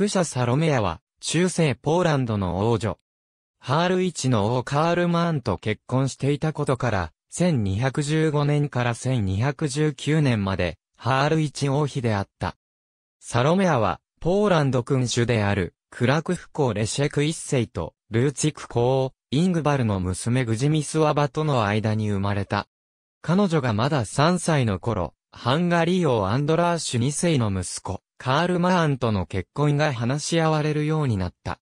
クシャ・サロメアは、中世ポーランドの王女。ハール一の王カール・マーンと結婚していたことから、1215年から1219年まで、ハール一王妃であった。サロメアは、ポーランド君主である、クラクフ公レシェク一世と、ルーチク公、イングバルの娘グジミスワバとの間に生まれた。彼女がまだ3歳の頃、ハンガリー王アンドラーシュ2世の息子、カール・マーンとの結婚が話し合われるようになった。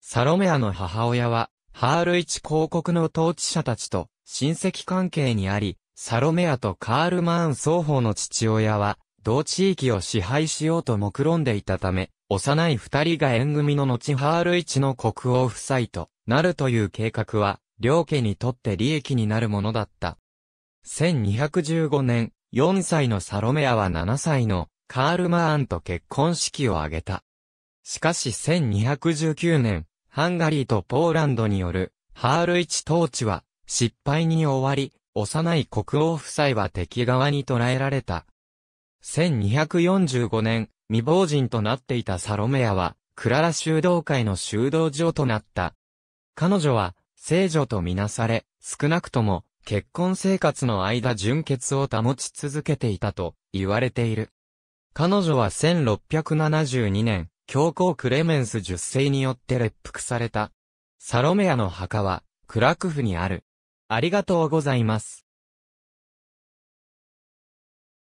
サロメアの母親は、ハール一公国の統治者たちと親戚関係にあり、サロメアとカール・マーン双方の父親は、同地域を支配しようと目論んでいたため、幼い二人が縁組の後ハール一の国王夫妻となるという計画は、両家にとって利益になるものだった。1215年、4歳のサロメアは7歳のカール・マーンと結婚式を挙げた。しかし1219年、ハンガリーとポーランドによるハール一統治は失敗に終わり、幼い国王夫妻は敵側に捕らえられた。1245年、未亡人となっていたサロメアは、クララ修道会の修道場となった。彼女は、聖女とみなされ、少なくとも、結婚生活の間純潔を保ち続けていたと言われている。彼女は1672年、教皇クレメンス10世によって列服された。サロメアの墓は、クラクフにある。ありがとうございます。